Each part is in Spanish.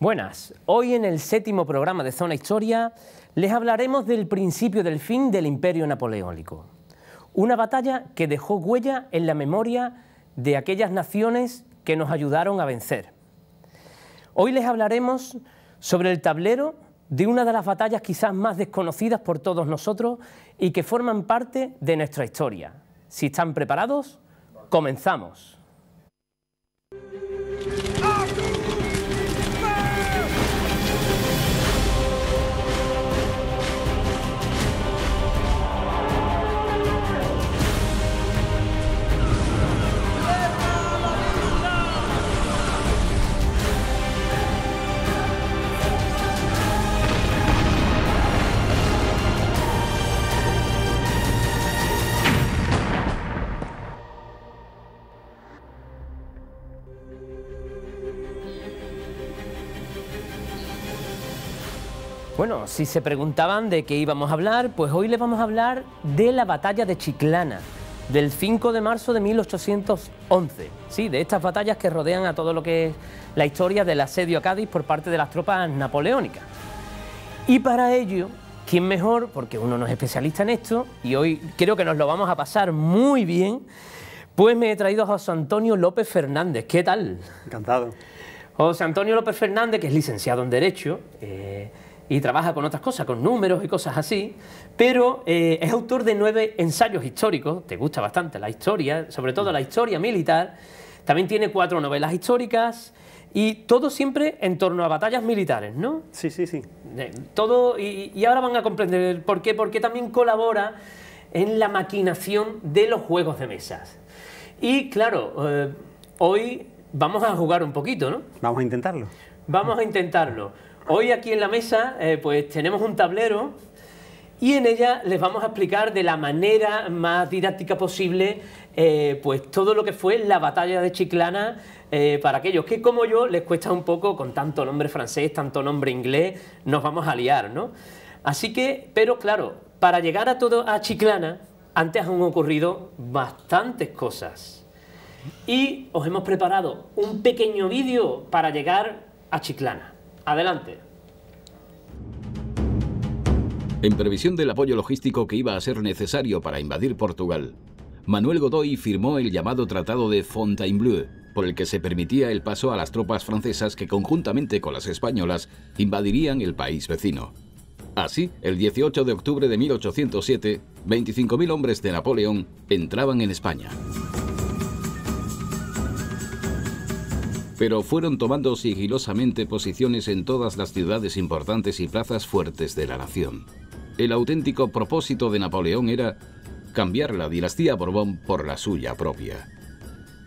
Buenas, hoy en el séptimo programa de Zona Historia les hablaremos del principio del fin del Imperio Napoleónico. Una batalla que dejó huella en la memoria de aquellas naciones que nos ayudaron a vencer. Hoy les hablaremos sobre el tablero de una de las batallas quizás más desconocidas por todos nosotros y que forman parte de nuestra historia. Si están preparados, comenzamos. Bueno, si se preguntaban de qué íbamos a hablar, pues hoy les vamos a hablar de la batalla de Chiclana, del 5 de marzo de 1811. Sí, de estas batallas que rodean a todo lo que es la historia del asedio a Cádiz por parte de las tropas napoleónicas. Y para ello, ¿quién mejor? Porque uno no es especialista en esto y hoy creo que nos lo vamos a pasar muy bien. Pues me he traído a José Antonio López Fernández. ¿Qué tal? Encantado. José Antonio López Fernández, que es licenciado en Derecho. Eh, y trabaja con otras cosas, con números y cosas así, pero eh, es autor de nueve ensayos históricos, te gusta bastante la historia, sobre todo la historia militar, también tiene cuatro novelas históricas y todo siempre en torno a batallas militares, ¿no? Sí, sí, sí. todo, y, ahora van a comprender por qué, porque también colabora en la maquinación de los juegos de mesas. Y claro, eh, hoy vamos a jugar un poquito, ¿no? Vamos a intentarlo. Vamos a intentarlo. Hoy aquí en la mesa eh, pues tenemos un tablero y en ella les vamos a explicar de la manera más didáctica posible eh, pues todo lo que fue la batalla de Chiclana eh, para aquellos que como yo les cuesta un poco con tanto nombre francés, tanto nombre inglés, nos vamos a liar, ¿no? Así que, pero claro, para llegar a todo a Chiclana, antes han ocurrido bastantes cosas. Y os hemos preparado un pequeño vídeo para llegar a Chiclana. Adelante. En previsión del apoyo logístico que iba a ser necesario para invadir Portugal, Manuel Godoy firmó el llamado Tratado de Fontainebleau, por el que se permitía el paso a las tropas francesas que conjuntamente con las españolas invadirían el país vecino. Así, el 18 de octubre de 1807, 25.000 hombres de Napoleón entraban en España. pero fueron tomando sigilosamente posiciones en todas las ciudades importantes y plazas fuertes de la nación. El auténtico propósito de Napoleón era cambiar la dinastía Borbón por la suya propia.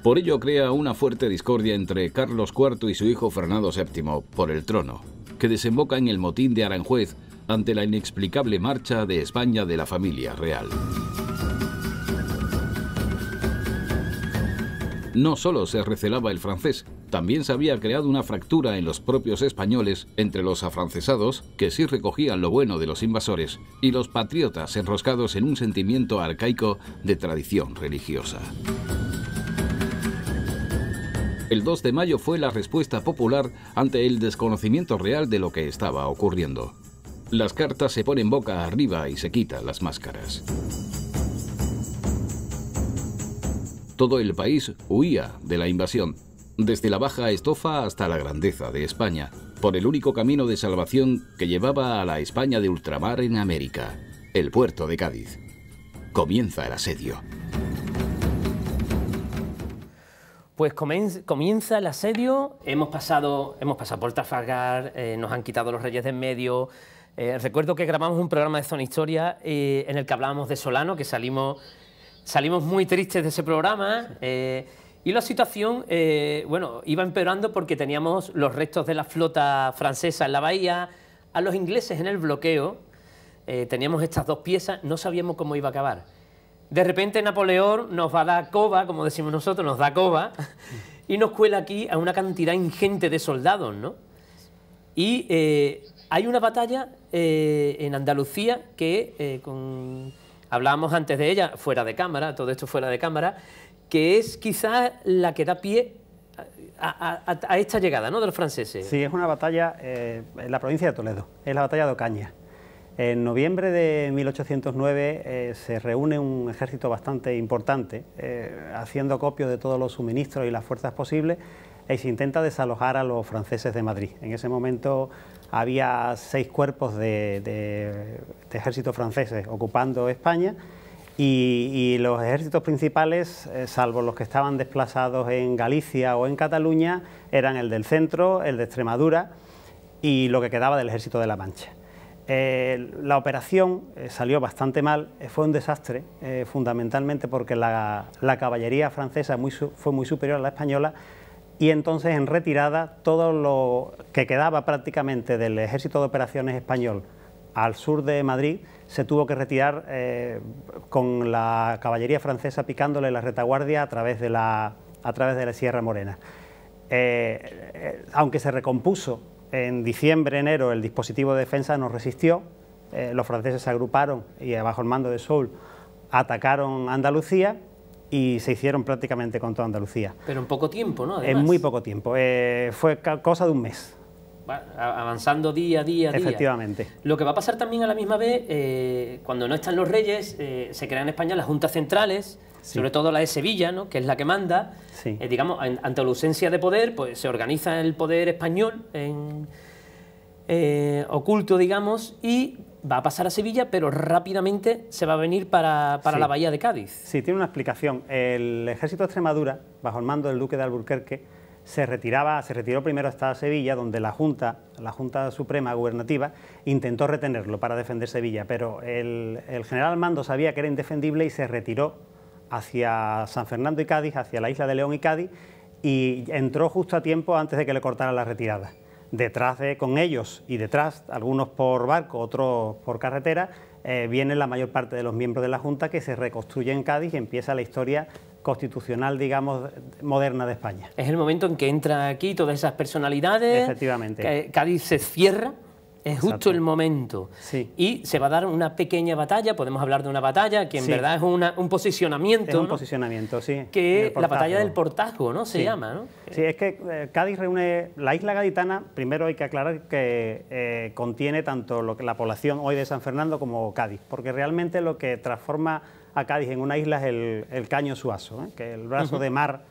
Por ello crea una fuerte discordia entre Carlos IV y su hijo Fernando VII por el trono, que desemboca en el motín de Aranjuez ante la inexplicable marcha de España de la familia real. No solo se recelaba el francés, también se había creado una fractura en los propios españoles entre los afrancesados, que sí recogían lo bueno de los invasores, y los patriotas enroscados en un sentimiento arcaico de tradición religiosa. El 2 de mayo fue la respuesta popular ante el desconocimiento real de lo que estaba ocurriendo. Las cartas se ponen boca arriba y se quitan las máscaras. Todo el país huía de la invasión, desde la baja estofa hasta la grandeza de España, por el único camino de salvación que llevaba a la España de ultramar en América, el puerto de Cádiz. Comienza el asedio. Pues comienza el asedio, hemos pasado, hemos pasado por Trafalgar, eh, nos han quitado los reyes de en medio. Eh, recuerdo que grabamos un programa de Zona Historia eh, en el que hablábamos de Solano, que salimos, salimos muy tristes de ese programa. Y la situación, eh, bueno, iba empeorando porque teníamos los restos de la flota francesa en la bahía, a los ingleses en el bloqueo, eh, teníamos estas dos piezas, no sabíamos cómo iba a acabar. De repente Napoleón nos va a dar coba, como decimos nosotros, nos da coba, y nos cuela aquí a una cantidad ingente de soldados, ¿no? Y eh, hay una batalla en Andalucía que, hablábamos antes de ella, fuera de cámara, todo esto fuera de cámara, que es quizás la que da pie a, esta llegada ¿no? de los franceses. Sí, es una batalla eh, en la provincia de Toledo, es la batalla de Ocaña. En noviembre de 1809 eh, se reúne un ejército bastante importante, eh, haciendo copio de todos los suministros y las fuerzas posibles, y se intenta desalojar a los franceses de Madrid. En ese momento había seis cuerpos de, de, de ejércitos franceses ocupando España y, los ejércitos principales, eh, salvo los que estaban desplazados en Galicia o en Cataluña, eran el del centro, el de Extremadura y lo que quedaba del ejército de la Mancha. Eh, la operación eh, salió bastante mal, fue un desastre, fundamentalmente porque la, caballería francesa fue muy superior a la española y entonces en retirada todo lo que quedaba prácticamente del ejército de operaciones español al sur de Madrid se tuvo que retirar eh, con la caballería francesa picándole la retaguardia a través de la, a través de la Sierra Morena. Eh, eh, aunque se recompuso en diciembre, enero, el dispositivo de defensa no resistió, los franceses se agruparon y bajo el mando de Soul atacaron Andalucía y se hicieron prácticamente con toda Andalucía. Pero en poco tiempo, ¿no? En muy poco tiempo, fue cosa de un mes avanzando día a día. Efectivamente. Lo que va a pasar también a la misma vez, eh, cuando no están los reyes, eh, se crean en España las juntas centrales, sobre todo la de Sevilla, ¿no? que es la que manda. Eh, digamos, ante la ausencia de poder, pues se organiza el poder español en, oculto, digamos, y va a pasar a Sevilla, pero rápidamente se va a venir para, para la bahía de Cádiz. Sí, tiene una explicación. El ejército de Extremadura, bajo el mando del duque de Alburquerque, se retiraba, se retiró primero hasta Sevilla, donde la Junta, la Junta Suprema Gubernativa, intentó retenerlo para defender Sevilla, pero el, general Mando sabía que era indefendible y se retiró hacia San Fernando y Cádiz, hacia la isla de León y Cádiz, y entró justo a tiempo antes de que le cortaran la retirada. Detrás de, con ellos y detrás, algunos por barco, otros por carretera, eh, vienen la mayor parte de los miembros de la Junta que se reconstruye en Cádiz y empieza la historia constitucional, digamos, moderna de España. Es el momento en que entran aquí todas esas personalidades. Efectivamente. Cádiz se cierra. Es justo el momento. Y se va a dar una pequeña batalla, podemos hablar de una batalla, que en verdad es un posicionamiento. Es un posicionamiento, sí. Que la batalla del portazgo, ¿no? Se llama, ¿no? Sí, es que eh, Cádiz reúne. La isla gaditana, primero hay que aclarar que eh, contiene tanto lo que la población hoy de San Fernando como Cádiz, porque realmente lo que transforma ...acá dije, en una isla es el, Caño Suazo, ¿eh? que es el brazo de mar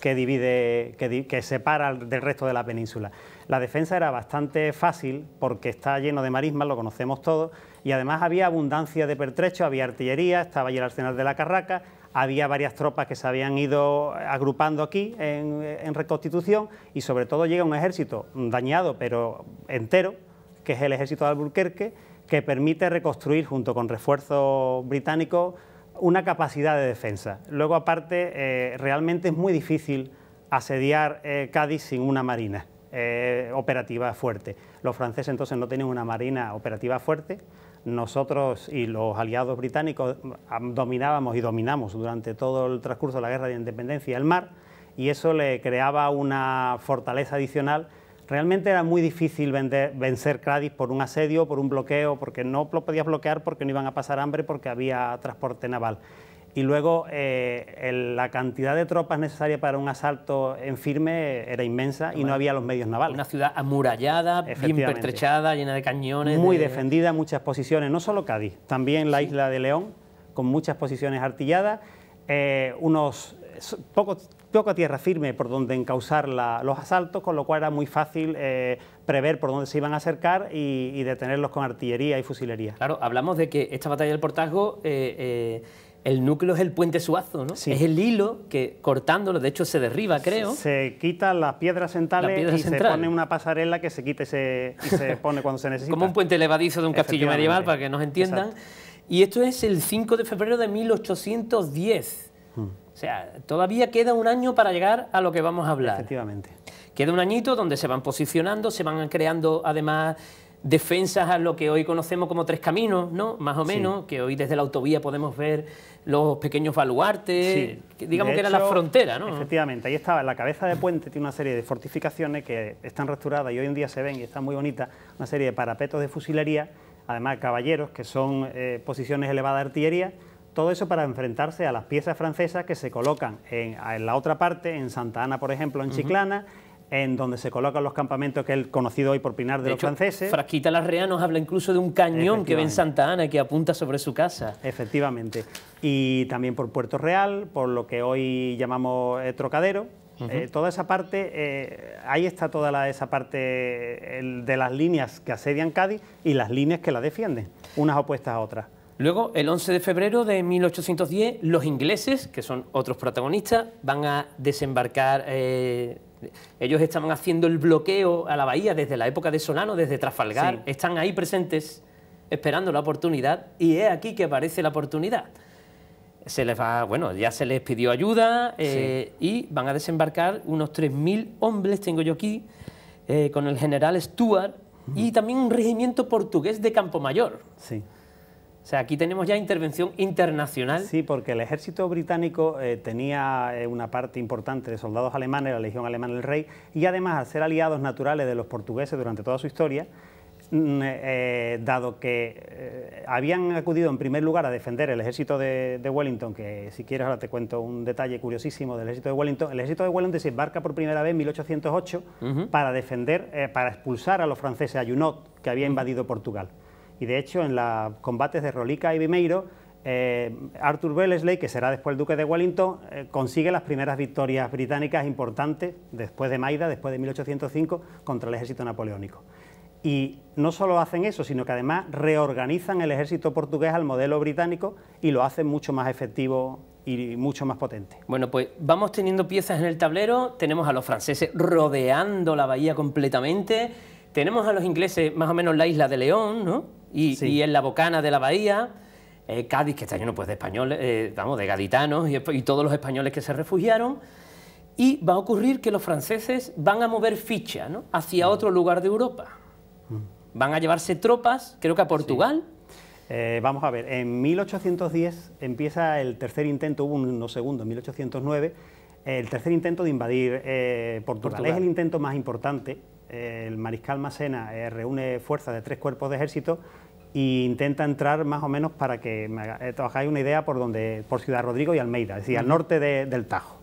que divide, que, separa del resto de la península. La defensa era bastante fácil porque está lleno de marismas, lo conocemos todos, y además había abundancia de pertrecho, había artillería, estaba allí el arsenal de la Carraca, había varias tropas que se habían ido agrupando aquí en, en reconstitución y sobre todo llega un ejército dañado pero entero, que es el ejército de Alburquerque, que permite reconstruir junto con refuerzos británicos una capacidad de defensa. Luego, aparte, eh, realmente es muy difícil asediar eh, Cádiz sin una marina eh, operativa fuerte. Los franceses entonces no tienen una marina operativa fuerte. Nosotros y los aliados británicos dominábamos y dominamos durante todo el transcurso de la guerra de independencia el mar y eso le creaba una fortaleza adicional realmente era muy difícil vencer Cádiz por un asedio, por un bloqueo, porque no lo podías bloquear porque no iban a pasar hambre, porque había transporte naval. Y luego eh, la cantidad de tropas necesaria para un asalto en firme era inmensa y no había los medios navales. Una ciudad amurallada, bien pertrechada, llena de cañones. Muy defendida, muchas posiciones, no solo Cádiz, también la isla de León, con muchas posiciones artilladas, eh, unos pocos a tierra firme por donde encauzar los asaltos, con lo cual era muy fácil eh, prever por dónde se iban a acercar y, detenerlos con artillería y fusilería. Claro, hablamos de que esta batalla del portazgo, eh, eh, el núcleo es el puente suazo, ¿no? Es el hilo que cortándolo, de hecho se derriba, creo. Se, quita quitan las piedras centrales y se pone una pasarela que se quita y se, se pone cuando se necesita. Como un puente levadizo de un castillo medieval, para que nos entiendan. Y esto es el 5 de febrero de 1810. Mm. O sea, todavía queda un año para llegar a lo que vamos a hablar. Efectivamente. Queda un añito donde se van posicionando, se van creando además defensas a lo que hoy conocemos como tres caminos, ¿no? Más o menos, que hoy desde la autovía podemos ver los pequeños baluartes, digamos que era la frontera, ¿no? Efectivamente, ahí estaba, la cabeza de puente tiene una serie de fortificaciones que están restauradas y hoy en día se ven y están muy bonitas, una serie de parapetos de fusilería, además caballeros, que son eh, posiciones elevadas de artillería, todo eso para enfrentarse a las piezas francesas que se colocan en, la otra parte, en Santa Ana, por ejemplo, en Chiclana, en donde se colocan los campamentos que es conocido hoy por Pinar de, los franceses. Frasquita Larrea nos habla incluso de un cañón que ve en Santa Ana que apunta sobre su casa. Efectivamente. Y también por Puerto Real, por lo que hoy llamamos eh, Trocadero. Eh, toda esa parte, eh, ahí está toda esa parte de las líneas que asedian Cádiz y las líneas que la defienden, unas opuestas a otras. Luego, el 11 de febrero de 1810, los ingleses, que son otros protagonistas, van a desembarcar... Eh, ellos estaban haciendo el bloqueo a la bahía desde la época de Solano, desde Trafalgar, están ahí presentes esperando la oportunidad y es aquí que aparece la oportunidad. Se les va, bueno, ya se les pidió ayuda eh, y van a desembarcar unos 3.000 hombres, tengo yo aquí, eh, con el general Stuart y también un regimiento portugués de Campo Mayor. Sí. O sea, aquí tenemos ya intervención internacional. Sí, porque el ejército británico eh, tenía eh, una parte importante de soldados alemanes, la Legión Alemana del Rey, y además, al ser aliados naturales de los portugueses durante toda su historia, mm, eh, dado que habían acudido en primer lugar a defender el ejército de, Wellington, que si quieres ahora te cuento un detalle curiosísimo del ejército de Wellington, el ejército de Wellington se embarca por primera vez en 1808 para defender, para expulsar a los franceses a Junot, que había invadido Portugal y de hecho en los combates de Rolica y Vimeiro, eh, Arthur Wellesley, que será después el duque de Wellington, eh, consigue las primeras victorias británicas importantes después de Maida, después de 1805, contra el ejército napoleónico. Y no solo hacen eso, sino que además reorganizan el ejército portugués al modelo británico y lo hacen mucho más efectivo y mucho más potente. Bueno, pues vamos teniendo piezas en el tablero, tenemos a los franceses rodeando la bahía completamente, tenemos a los ingleses más o menos la isla de León, ¿no? y, en la bocana de la bahía. Eh, Cádiz, que está lleno pues, de españoles, eh, vamos, de gaditanos y, todos los españoles que se refugiaron. Y va a ocurrir que los franceses van a mover ficha ¿no? hacia mm. otro lugar de Europa. Mm. Van a llevarse tropas, creo que a Portugal. Eh, vamos a ver, en 1810 empieza el tercer intento, hubo unos segundo, en 1809, el tercer intento de invadir Portugal. Es el intento más importante el mariscal Macena eh, reúne fuerzas de tres cuerpos de ejército e intenta entrar más o menos para que me eh, hagáis una idea por donde por Ciudad Rodrigo y Almeida, es decir, al norte del Tajo.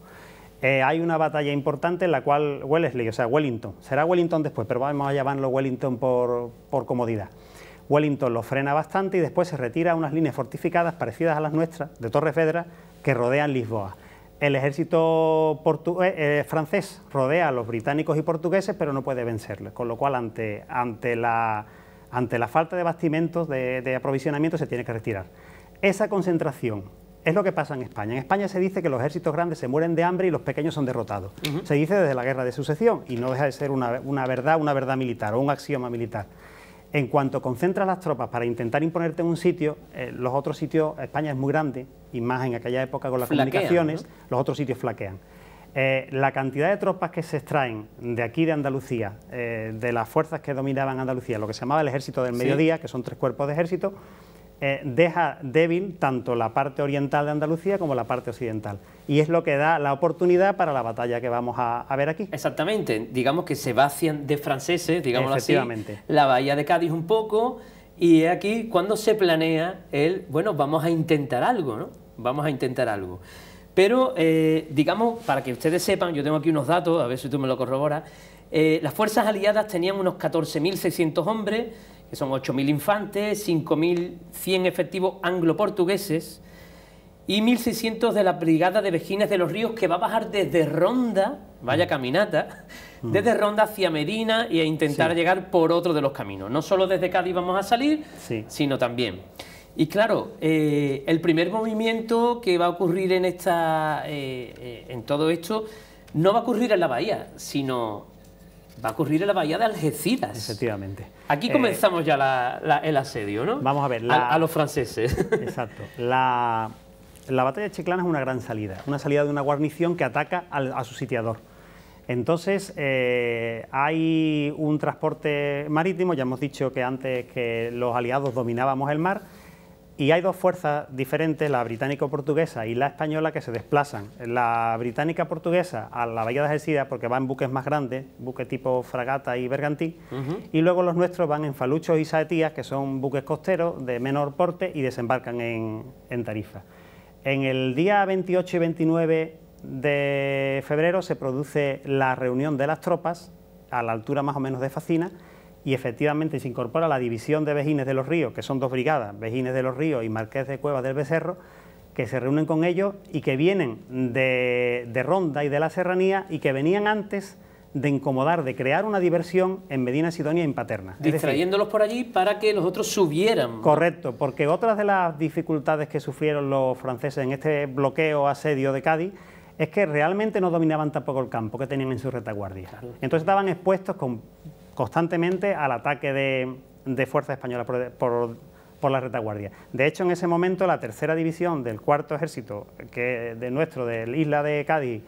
Eh, hay una batalla importante en la cual Wellesley, o sea, Wellington, será Wellington después, pero vamos a llamarlo Wellington por, comodidad. Wellington lo frena bastante y después se retira a unas líneas fortificadas parecidas a las nuestras, de Torre Fedra que rodean Lisboa. El ejército eh, eh, francés rodea a los británicos y portugueses, pero no puede vencerles, con lo cual ante, la, falta de bastimentos, de, aprovisionamiento, se tiene que retirar. Esa concentración es lo que pasa en España. En España se dice que los ejércitos grandes se mueren de hambre y los pequeños son derrotados. Se dice desde la guerra de sucesión y no deja de ser una, una verdad, una verdad militar o un axioma militar. En cuanto concentras las tropas para intentar imponerte en un sitio, eh, los otros sitios, España es muy grande, y más en aquella época con las comunicaciones, los otros sitios flaquean. Eh, la cantidad de tropas que se extraen de aquí de Andalucía, eh, de las fuerzas que dominaban Andalucía, lo que se llamaba el ejército del mediodía, que son tres cuerpos de ejército, eh, deja débil tanto la parte oriental de Andalucía como la parte occidental. Y es lo que da la oportunidad para la batalla que vamos a, ver aquí. Exactamente, digamos que se vacian de franceses, digamos así, la bahía de Cádiz un poco, y aquí cuando se planea el, bueno, vamos a intentar algo, ¿no? Vamos a intentar algo. Pero, eh, digamos, para que ustedes sepan, yo tengo aquí unos datos, a ver si tú me lo corroboras, eh, las fuerzas aliadas tenían unos 14.600 hombres, que son 8.000 infantes, 5.100 efectivos anglo-portugueses y 1.600 de la Brigada de vejines de los Ríos, que va a bajar desde Ronda, vaya mm. caminata, mm. desde Ronda hacia Medina y a intentar llegar por otro de los caminos. No solo desde Cádiz vamos a salir, sino también. Y claro, eh, el primer movimiento que va a ocurrir en, esta, eh, eh, en todo esto no va a ocurrir en la bahía, sino va a ocurrir en la bahía de Algeciras. Efectivamente. Aquí eh, comenzamos ya el asedio, ¿no? Vamos a ver. a, los franceses. Exacto. La, batalla de Chiclana es una gran salida, una salida de una guarnición que ataca a su sitiador. Entonces, eh, hay un transporte marítimo, ya hemos dicho que antes que los aliados dominábamos el mar, y hay dos fuerzas diferentes, la británico-portuguesa y la española, que se desplazan. La británica-portuguesa a la Bahía de Algeciras porque va en buques más grandes, buques tipo fragata y bergantín, y luego los nuestros van en faluchos y saetías, que son buques costeros de menor porte y desembarcan en, en Tarifa. En el día 28 y 29 de febrero se produce la reunión de las tropas a la altura más o menos de Facina, y efectivamente se incorpora la división de Vejines de los Ríos, que son dos brigadas, Vejines de los Ríos y Marqués de Cuevas del Becerro, que se reúnen con ellos y que vienen de, Ronda y de la Serranía y que venían antes de incomodar, de crear una diversión en Medina Sidonia y en Paterna. Distrayéndolos por allí para que los otros subieran. Correcto, porque otra de las dificultades que sufrieron los franceses en este bloqueo, asedio de Cádiz, es que realmente no dominaban tampoco el campo que tenían en su retaguardia. Entonces estaban expuestos con constantemente al ataque de, fuerzas españolas por, la retaguardia. De hecho, en ese momento la tercera división del cuarto ejército de nuestro, de Isla de Cádiz,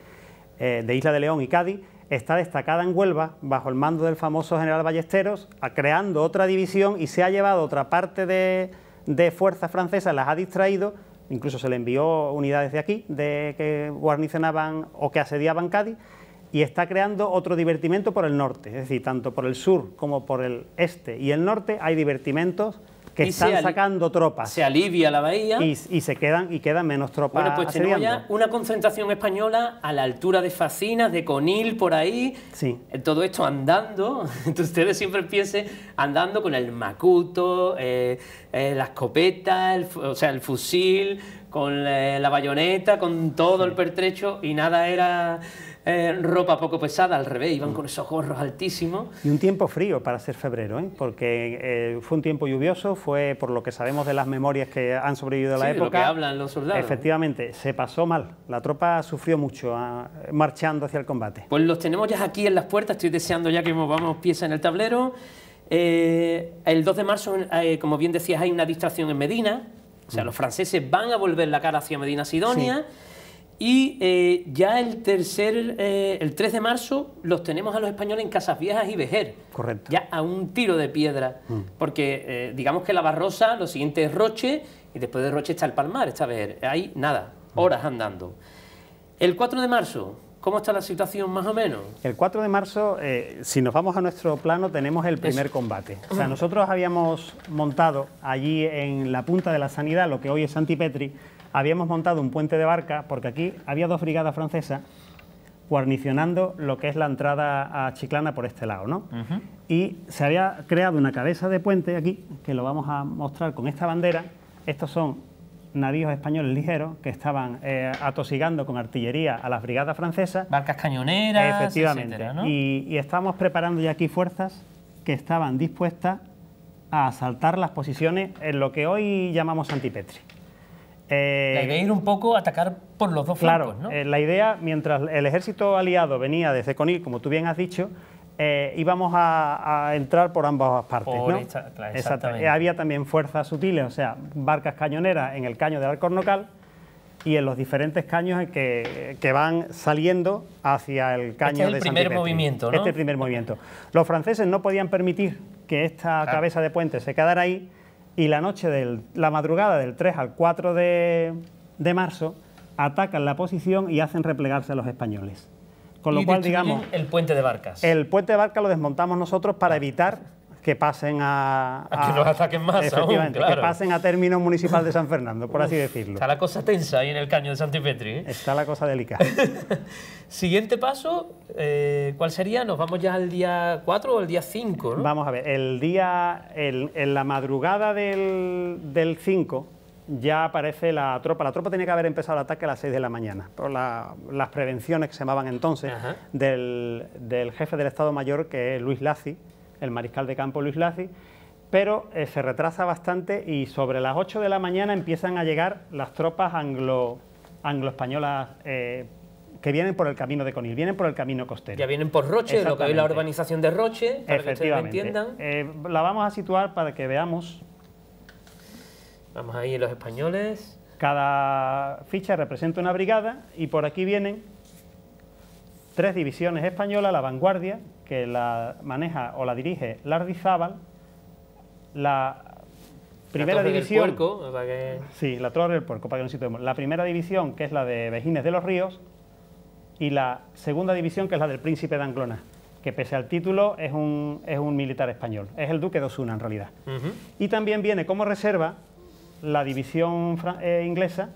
eh, de Isla de León y Cádiz, está destacada en Huelva bajo el mando del famoso general Ballesteros, creando otra división y se ha llevado otra parte de, de fuerzas francesas, las ha distraído, incluso se le envió unidades de aquí, de que guarnicionaban o que asediaban Cádiz, y está creando otro divertimento por el norte, es decir, tanto por el sur como por el este y el norte hay divertimentos que están sacando tropas. Se alivia la bahía. Y, se quedan y quedan menos tropas. Bueno, pues una concentración española a la altura de Facinas, de Conil, por ahí. Sí. Eh, todo esto andando. Entonces, ustedes siempre piensen andando con el macuto, eh, eh, la escopeta, o sea, el fusil, con la, bayoneta, con todo el pertrecho y nada era eh, ropa poco pesada, al revés, iban con esos gorros altísimos. Y un tiempo frío para ser febrero, ¿eh? porque eh, fue un tiempo lluvioso, fue por lo que sabemos de las memorias que han sobrevivido a la sí, época. Lo que hablan los soldados. Efectivamente, se pasó mal. La tropa sufrió mucho ah, marchando hacia el combate. Pues los tenemos ya aquí en las puertas, estoy deseando ya que movamos pieza en el tablero. Eh, el 2 de marzo, como bien decías, hay una distracción en Medina. O sea, mm. los franceses van a volver la cara hacia Medina Sidonia. Y eh, ya el tercer, eh, el 3 de marzo, los tenemos a los españoles en Casas Viejas y Vejer. Correcto. Ya a un tiro de piedra. Mm. Porque eh, digamos que la Barrosa, lo siguiente es Roche, y después de Roche está el Palmar, está Vejer. Ahí nada, mm. horas andando. El 4 de marzo, ¿Cómo está la situación más o menos? El 4 de marzo, si nos vamos a nuestro plano, tenemos el primer combate. O sea, nosotros habíamos montado allí en la punta de la sanidad, lo que hoy es Santipetri, habíamos montado un puente de barca, porque aquí había dos brigadas francesas guarnicionando lo que es la entrada a Chiclana por este lado, ¿no? Y se había creado una cabeza de puente aquí, que lo vamos a mostrar con esta bandera. Estos son navíos españoles ligeros que estaban eh, atosigando con artillería a las brigadas francesas. Barcas cañoneras, Efectivamente. y, estábamos estamos preparando ya aquí fuerzas que estaban dispuestas a asaltar las posiciones en lo que hoy llamamos Antipetri. Eh, la idea era un poco a atacar por los dos flancos, ¿no? Eh, la idea, mientras el ejército aliado venía desde Conil, como tú bien has dicho, eh, íbamos a, entrar por ambas partes, exactamente. Eh, había también fuerzas sutiles, o sea, barcas cañoneras en el caño del Alcornocal y en los diferentes caños que, van saliendo hacia el este caño este es el primer movimiento, ¿no? Este primer movimiento. Los franceses no podían permitir que esta cabeza de puente se quedara ahí y la noche de la madrugada del 3 al 4 de, de, marzo atacan la posición y hacen replegarse a los españoles. Con lo cual, digamos... El puente de Barcas. El puente de Barcas lo desmontamos nosotros para evitar que pasen a... a, que ataquen más que pasen a término municipal de San Fernando, por así decirlo. Está la cosa tensa ahí en el caño de Santi Petri. ¿eh? Está la cosa delicada. Siguiente paso, eh, ¿cuál sería? Nos vamos ya al día 4 o al día 5, ¿no? Vamos a ver, el día, en la madrugada del, del 5 ya aparece la tropa. La tropa tenía que haber empezado el ataque a las 6 de la mañana, Por las prevenciones que se llamaban entonces del, del, jefe del Estado Mayor, que es Luis Lazi, el mariscal de campo Luis Lazi, pero eh, se retrasa bastante y sobre las 8 de la mañana empiezan a llegar las tropas anglo, españolas eh, que vienen por el camino de Conil, vienen por el camino costero. Ya vienen por Roche, lo que hoy la urbanización de Roche, para que ustedes entiendan. Eh, la vamos a situar para que veamos. Vamos ahí los españoles. Cada ficha representa una brigada y por aquí vienen tres divisiones españolas, la vanguardia, que la maneja o la dirige Lardizábal, la primera división... que... Sí, la torre del puerco, para que La primera división, que es la de Bejines de los Ríos, y la segunda división, que es la del Príncipe de Anglona, que pese al título es un, es un militar español, es el duque de Osuna en realidad. Y también viene como reserva la división eh, inglesa,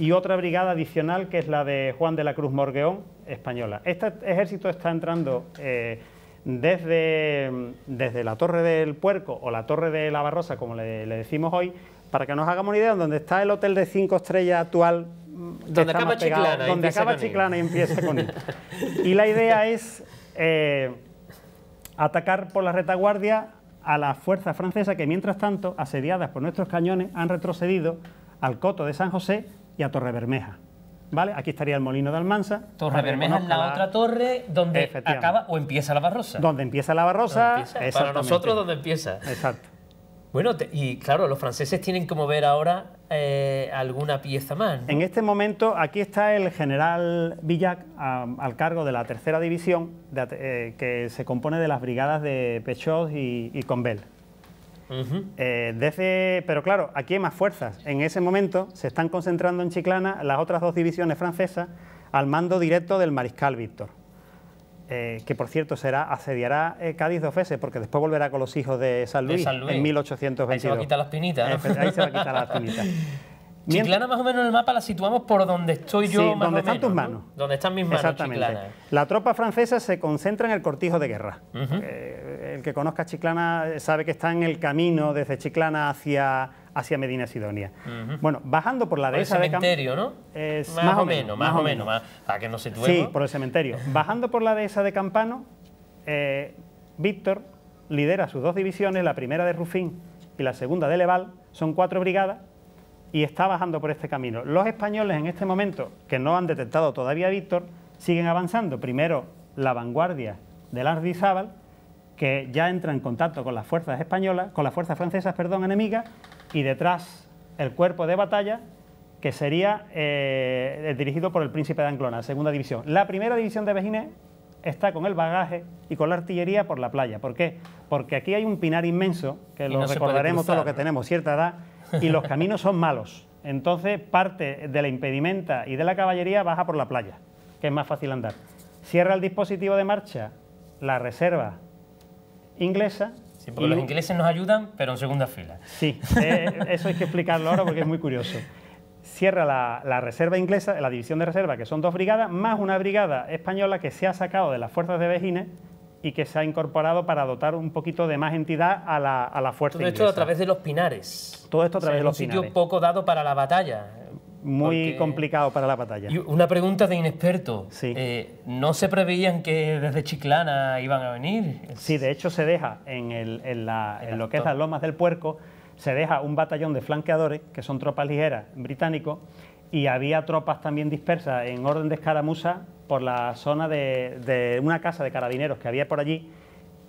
y otra brigada adicional que es la de Juan de la Cruz Morgueón, española. Este ejército está entrando eh, desde, desde, la Torre del Puerco o la Torre de la Barrosa, como le, decimos hoy, para que nos hagamos una idea, donde está el hotel de cinco estrellas actual, mm, donde acaba, Chiclana, donde acaba Chiclana y empieza con él. Y la idea es eh, atacar por la retaguardia a las fuerzas francesas que mientras tanto, asediadas por nuestros cañones, han retrocedido al coto de San José y a Bermeja... ¿Vale? Aquí estaría el molino de Almansa. Bermeja es la, otra torre donde acaba o empieza la Barrosa. Donde empieza la Barrosa, para nosotros donde empieza. Exacto. Bueno, y claro, los franceses tienen que mover ahora eh, alguna pieza más. En este momento, aquí está el general Villac al cargo de la tercera división, eh, que se compone de las brigadas de Pechot y, y eh, pero claro, aquí hay más fuerzas. En ese momento se están concentrando en Chiclana las otras dos divisiones francesas al mando directo del mariscal Víctor, eh, que por cierto será asediará eh, Cádiz dos veces, porque después volverá con los hijos de San Luis, en 1822. Ahí ahí se va a quitar las pinitas. Chiclana más o menos en el mapa la situamos por donde estoy yo. Sí, donde están tus manos. Donde están mis manos. Exactamente. La tropa francesa se concentra en el cortijo de guerra. Eh, el que conozca Chiclana sabe que está en el camino desde Chiclana hacia, hacia Medina Sidonia. Bueno, bajando por la dehesa cementerio, de ¿no? más, o menos, más o menos, para que no se Sí, por el cementerio. bajando por la dehesa de Campano, eh, Víctor lidera sus dos divisiones, la primera de Rufín y la segunda de Leval, son cuatro brigadas y está bajando por este camino. Los españoles en este momento, que no han detectado todavía Víctor, siguen avanzando. Primero, la vanguardia de Ardizábal, que ya entra en contacto con las fuerzas españolas, con las fuerzas francesas, perdón, enemigas, y detrás el cuerpo de batalla, que sería eh, dirigido por el príncipe de Anglona, segunda división. La primera división de Begines está con el bagaje y con la artillería por la playa. ¿Por qué? Porque aquí hay un pinar inmenso, que lo recordaremos todos los que tenemos cierta edad, y los caminos son malos. Entonces, parte de la impedimenta y de la caballería baja por la playa, que es más fácil andar. Cierra el dispositivo de marcha la reserva inglesa. Sí, porque los ingleses nos ayudan, pero en segunda fila. Sí, eh, eso hay que explicarlo ahora porque es muy curioso cierra la, reserva inglesa, la división de reserva, que son dos brigadas, más una brigada española que se ha sacado de las fuerzas de Bejines y que se ha incorporado para dotar un poquito de más entidad a la, a la fuerza Todo esto a través de los pinares. Todo esto a través de los pinares. Un sitio poco dado para la batalla. Muy complicado para la batalla. Y una pregunta de inexperto. Eh, ¿No se preveían que desde Chiclana iban a venir? Sí, de hecho se deja en, en lo que es las lomas del puerco se deja un batallón de flanqueadores, que son tropas ligeras británicos, y había tropas también dispersas en orden de escaramuza por la zona de, de una casa de carabineros que había por allí,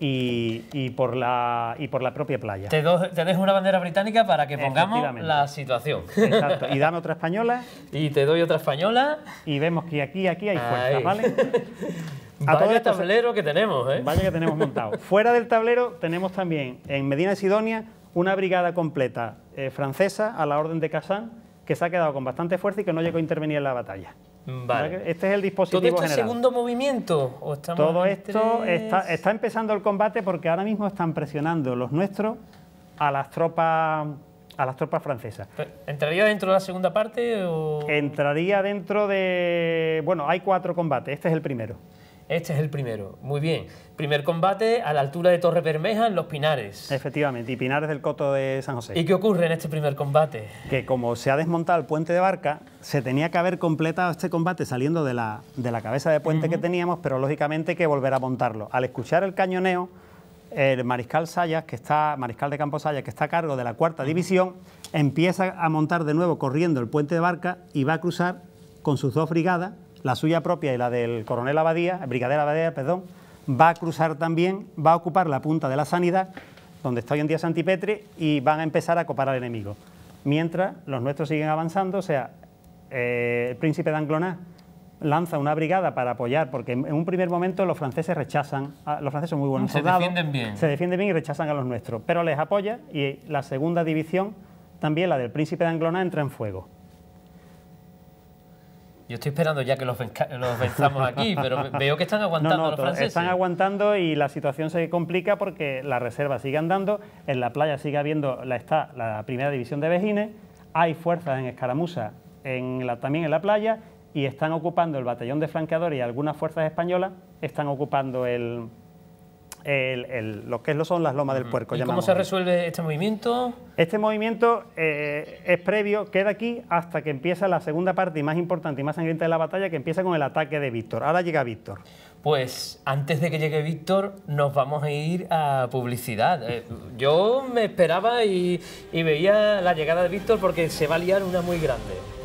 y, por la, y por la propia playa. Te, dejo una bandera británica para que pongamos la situación. Exacto. Y dame otra española. Y te doy otra española. Y vemos que aquí, aquí hay fuerzas, ¿vale? A todo tablero que tenemos, ¿eh? Vaya que tenemos montado. Fuera del tablero tenemos también en Medina Sidonia una brigada completa eh, francesa a la Orden de Kassan que se ha quedado con bastante fuerza y que no llegó a intervenir en la batalla. Este es el dispositivo ¿Todo esto segundo movimiento? Todo esto está, está, empezando el combate porque ahora mismo están presionando los nuestros a las tropas a las tropas francesas. ¿Entraría dentro de la segunda parte? O... Entraría dentro de... Bueno, hay cuatro combates, este es el primero. Este es el primero, muy bien. Primer combate a la altura de Torre Bermeja en Los Pinares. Efectivamente, y Pinares del Coto de San José. ¿Y qué ocurre en este primer combate? Que como se ha desmontado el puente de barca, se tenía que haber completado este combate saliendo de la, cabeza de puente que teníamos, pero lógicamente hay que volver a montarlo. Al escuchar el cañoneo, el mariscal Sayas, que está, mariscal de campos que está a cargo de la cuarta división, empieza a montar de nuevo corriendo el puente de barca y va a cruzar con sus dos brigadas la suya propia y la del coronel Abadía, brigadera Abadía, perdón, va a cruzar también, va a ocupar la punta de la sanidad, donde está hoy en día Santipetre, y van a empezar a copar al enemigo. Mientras los nuestros siguen avanzando, o sea, eh, el príncipe de Anglona lanza una brigada para apoyar, porque en un primer momento los franceses rechazan, los franceses son muy buenos se defienden bien. se defienden bien y rechazan a los nuestros, pero les apoya y la segunda división, también la del príncipe de Anglona, entra en fuego. Yo estoy esperando ya que los, vencamos aquí, pero veo que están aguantando los franceses. Están aguantando y la situación se complica porque la reserva sigue andando, en la playa sigue habiendo la, está la primera división de Vejines, hay fuerzas en Escaramuza en la, también en la playa y están ocupando el batallón de franqueadores y algunas fuerzas españolas están ocupando el, el, lo que son las lomas del puerco. ¿Y cómo se resuelve este movimiento? Este movimiento eh, es previo, queda aquí hasta que empieza la segunda parte y más importante y más sangrienta de la batalla, que empieza con el ataque de Víctor. Ahora llega Víctor. Pues antes de que llegue Víctor, nos vamos a ir a publicidad. Eh, yo me esperaba y, y veía la llegada de Víctor porque se va a liar una muy grande.